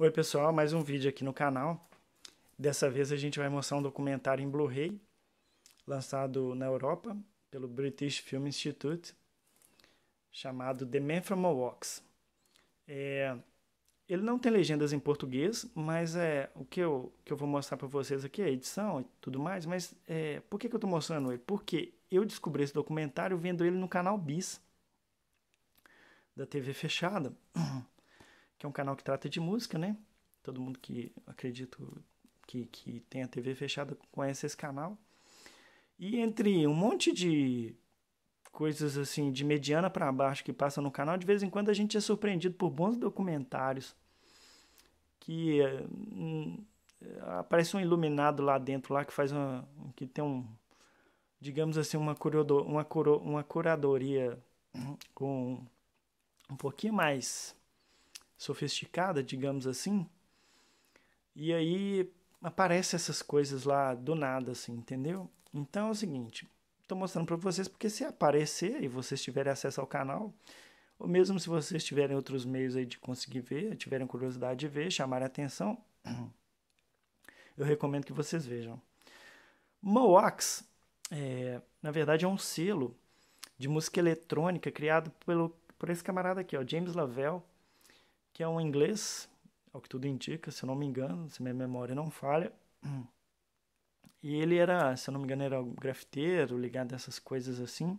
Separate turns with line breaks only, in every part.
Oi pessoal, mais um vídeo aqui no canal. Dessa vez a gente vai mostrar um documentário em Blu-ray, lançado na Europa pelo British Film Institute, chamado The Man from Ox. É, ele não tem legendas em português, mas é o que eu, que eu vou mostrar para vocês aqui, é a edição e tudo mais, mas é, por que, que eu estou mostrando ele? Porque eu descobri esse documentário vendo ele no canal Bis, da TV fechada. que é um canal que trata de música, né? Todo mundo que acredito que, que tem a TV fechada conhece esse canal. E entre um monte de coisas assim de mediana para baixo que passa no canal, de vez em quando a gente é surpreendido por bons documentários que hum, aparece um iluminado lá dentro lá que faz uma que tem um digamos assim uma curador, uma, coro, uma curadoria com um pouquinho mais sofisticada, digamos assim. E aí aparece essas coisas lá do nada, assim, entendeu? Então é o seguinte, estou mostrando para vocês porque se aparecer e vocês tiverem acesso ao canal, ou mesmo se vocês tiverem outros meios aí de conseguir ver, tiverem curiosidade de ver, chamarem atenção, eu recomendo que vocês vejam. Moax, é, na verdade, é um selo de música eletrônica criado pelo, por esse camarada aqui, ó, James Lavelle, que é um inglês, ao que tudo indica, se eu não me engano, se minha memória não falha. E ele era, se eu não me engano, era um grafiteiro, ligado a essas coisas assim.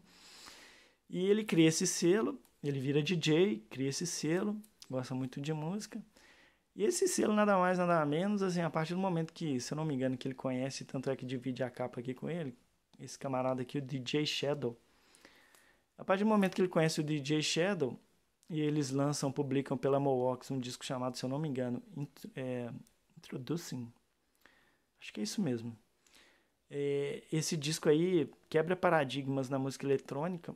E ele cria esse selo, ele vira DJ, cria esse selo, gosta muito de música. E esse selo nada mais, nada menos, assim, a partir do momento que, se eu não me engano, que ele conhece, tanto é que divide a capa aqui com ele, esse camarada aqui, o DJ Shadow. A partir do momento que ele conhece o DJ Shadow, e eles lançam, publicam pela Mohawks um disco chamado, se eu não me engano, Int é, Introducing. Acho que é isso mesmo. É, esse disco aí quebra paradigmas na música eletrônica,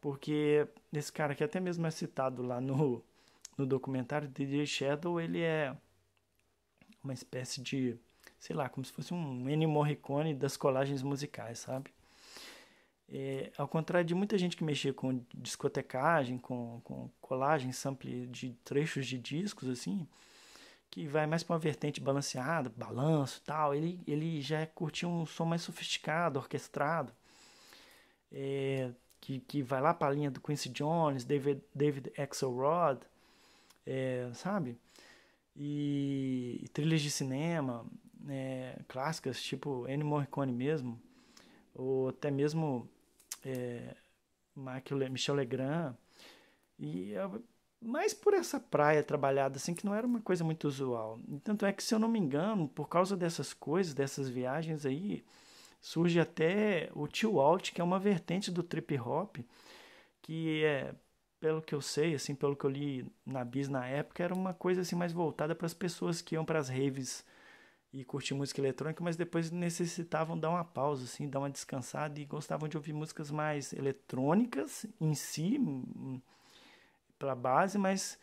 porque esse cara que até mesmo é citado lá no, no documentário, DJ Shadow, ele é uma espécie de, sei lá, como se fosse um Ennio Morricone das colagens musicais, sabe? É, ao contrário de muita gente que mexia com discotecagem, com, com colagem, sample de trechos de discos, assim, que vai mais para uma vertente balanceada, balanço tal, ele, ele já curtia um som mais sofisticado, orquestrado, é, que, que vai lá para a linha do Quincy Jones, David, David Axelrod, é, sabe? E, e, trilhas de cinema, é, clássicas, tipo Ennio Morricone mesmo, ou até mesmo é, Mark, Michel Legrand, e mais por essa praia trabalhada, assim, que não era uma coisa muito usual. Tanto é que, se eu não me engano, por causa dessas coisas, dessas viagens aí, surge até o chill out, que é uma vertente do trip hop, que é, pelo que eu sei, assim, pelo que eu li na Bis na época, era uma coisa assim mais voltada para as pessoas que iam para as raves e curtir música eletrônica, mas depois necessitavam dar uma pausa, assim, dar uma descansada e gostavam de ouvir músicas mais eletrônicas em si, hum, hum, pela base, mas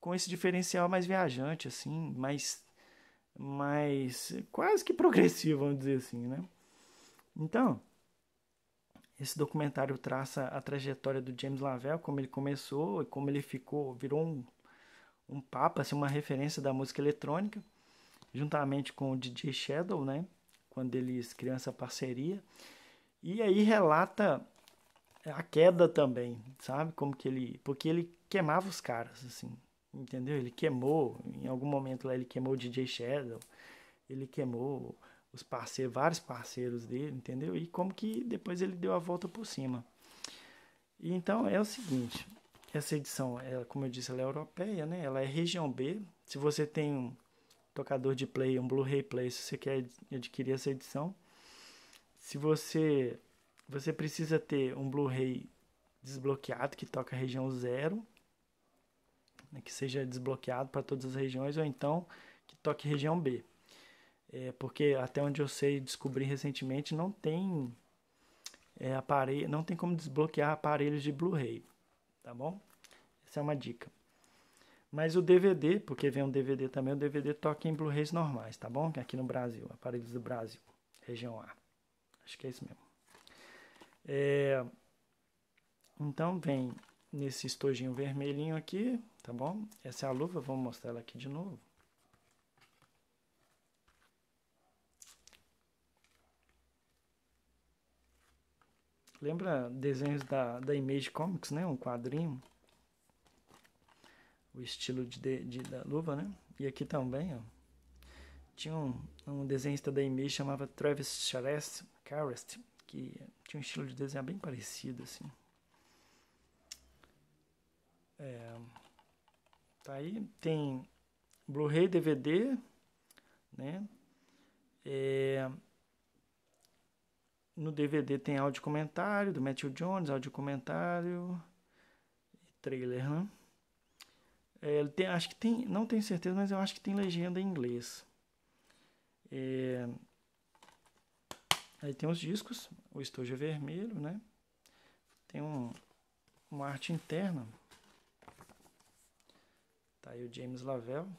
com esse diferencial mais viajante, assim, mais, mais quase que progressivo, vamos dizer assim, né? Então, esse documentário traça a trajetória do James Lavelle, como ele começou e como ele ficou, virou um, um papa, assim, uma referência da música eletrônica juntamente com o DJ Shadow, né? Quando eles criam essa parceria. E aí relata a queda também, sabe? Como que ele. Porque ele queimava os caras, assim. Entendeu? Ele queimou, em algum momento lá ele queimou o DJ Shadow, ele queimou os parceiros, vários parceiros dele, entendeu? E como que depois ele deu a volta por cima. E então é o seguinte, essa edição, ela, como eu disse, ela é europeia, né? Ela é região B. Se você tem um, tocador de play, um Blu-ray play, se você quer adquirir essa edição. Se você você precisa ter um Blu-ray desbloqueado que toca região zero, né, que seja desbloqueado para todas as regiões, ou então que toque região B. É, porque até onde eu sei descobri recentemente não tem é, aparelho, não tem como desbloquear aparelhos de Blu-ray, tá bom? Essa é uma dica. Mas o DVD, porque vem um DVD também, o DVD toca em Blu-rays normais, tá bom? É aqui no Brasil, aparelhos do Brasil, região A. Acho que é isso mesmo. É... Então vem nesse estojinho vermelhinho aqui, tá bom? Essa é a luva, vamos mostrar ela aqui de novo. Lembra desenhos da, da Image Comics, né? Um quadrinho o estilo de, de, de, da luva, né? E aqui também, ó. Tinha um, um desenhista da EMI chamava Travis Charest, Charest, que tinha um estilo de desenhar bem parecido, assim. É, tá aí, tem Blu-ray, DVD, né? É, no DVD tem áudio comentário do Matthew Jones, áudio comentário e trailer, né? É, ele tem, acho que tem, não tenho certeza, mas eu acho que tem legenda em inglês. É, aí tem os discos, o estojo é vermelho, né? Tem um, uma arte interna. Tá aí o James Lavelle.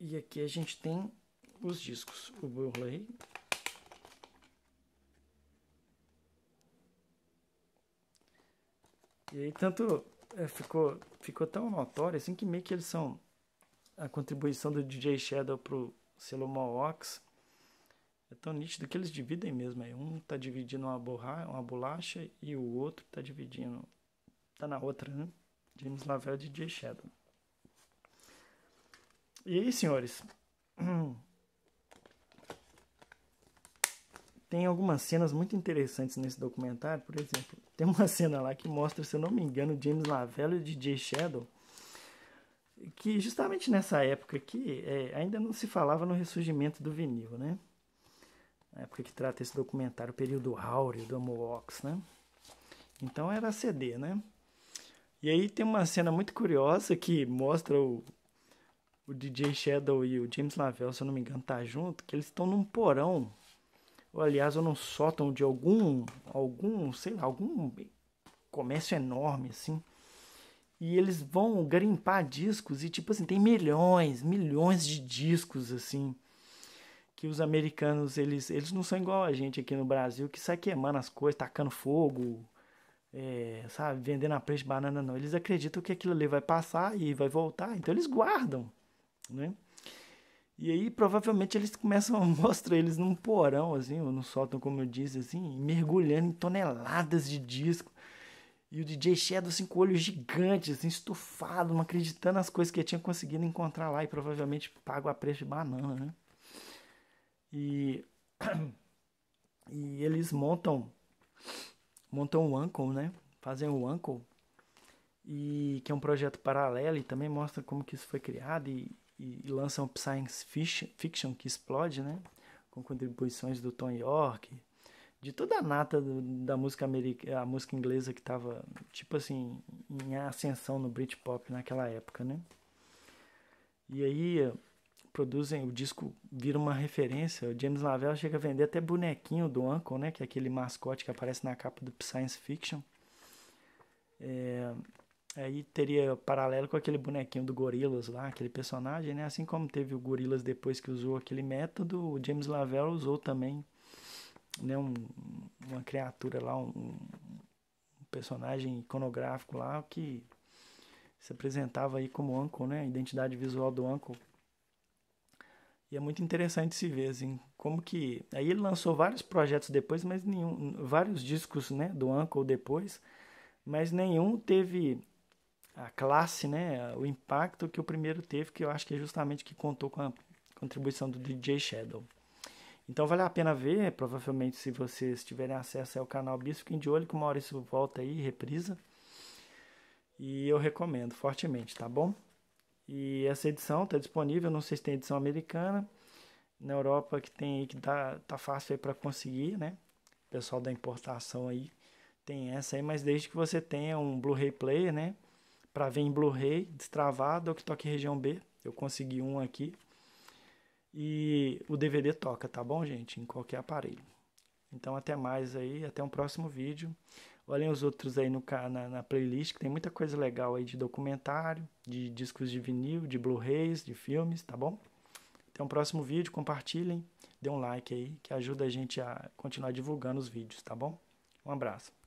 E aqui a gente tem os discos, o Burley E aí tanto é, ficou, ficou tão notório assim que meio que eles são a contribuição do DJ Shadow pro selo Ox é tão nítido que eles dividem mesmo. Aí um tá dividindo uma, borra, uma bolacha e o outro tá dividindo. Tá na outra, né? James Lavelle e DJ Shadow. E aí, senhores? Tem algumas cenas muito interessantes nesse documentário, por exemplo, tem uma cena lá que mostra, se eu não me engano, James Lavelle e DJ Shadow, que justamente nessa época aqui é, ainda não se falava no ressurgimento do vinil, né? Na época que trata esse documentário, o período áureo do Amoox, né? Então era CD, né? E aí tem uma cena muito curiosa que mostra o, o DJ Shadow e o James Lavelle, se eu não me engano, tá junto, que eles estão num porão ou aliás, ou num sótão de algum, algum, sei lá, algum comércio enorme, assim. E eles vão garimpar discos e, tipo assim, tem milhões, milhões de discos, assim. Que os americanos, eles, eles não são igual a gente aqui no Brasil, que sai queimando as coisas, tacando fogo, é, sabe, vendendo a preço de banana, não. Eles acreditam que aquilo ali vai passar e vai voltar, então eles guardam, né? E aí, provavelmente, eles começam a mostrar eles num porão, assim, ou no sótão, como eu disse, assim, mergulhando em toneladas de disco. E o DJ Shadow, assim, com olhos gigantes, assim, estufado, não acreditando nas coisas que ele tinha conseguido encontrar lá e provavelmente pago a preço de banana, né? E, e eles montam, montam o Uncle, né? Fazem o Uncle, e que é um projeto paralelo e também mostra como que isso foi criado e, e, e lançam Science Fiction que explode, né? Com contribuições do Tom York, de toda a nata do, da música america, a música inglesa que estava tipo assim em ascensão no Britpop naquela época, né? E aí produzem o disco vira uma referência. O James Lavelle chega a vender até bonequinho do Uncle, né? Que é aquele mascote que aparece na capa do Science Fiction. É, Aí teria paralelo com aquele bonequinho do Gorilas lá, aquele personagem, né? Assim como teve o Gorilas depois que usou aquele método, o James Lavelle usou também, né? Um, uma criatura lá, um, um, personagem iconográfico lá que se apresentava aí como Uncle, né? A identidade visual do Uncle. E é muito interessante se ver, assim, como que... Aí ele lançou vários projetos depois, mas nenhum... Vários discos, né, do Uncle depois, mas nenhum teve a classe, né, o impacto que o primeiro teve, que eu acho que é justamente que contou com a contribuição do DJ Shadow. Então vale a pena ver, provavelmente se vocês tiverem acesso ao canal Bispo, fiquem de olho que uma hora isso volta aí, reprisa. E eu recomendo fortemente, tá bom? E essa edição está disponível, não sei se tem edição americana, na Europa que tem aí, que tá, tá fácil aí para conseguir, né? O pessoal da importação aí tem essa aí, mas desde que você tenha um Blu-ray player, né? para ver em Blu-ray, destravado, é ou que toque região B. Eu consegui um aqui. E o DVD toca, tá bom, gente? Em qualquer aparelho. Então, até mais aí, até um próximo vídeo. Olhem os outros aí no, na, na playlist, que tem muita coisa legal aí de documentário, de discos de vinil, de Blu-rays, de filmes, tá bom? Até um próximo vídeo, compartilhem, dê um like aí, que ajuda a gente a continuar divulgando os vídeos, tá bom? Um abraço.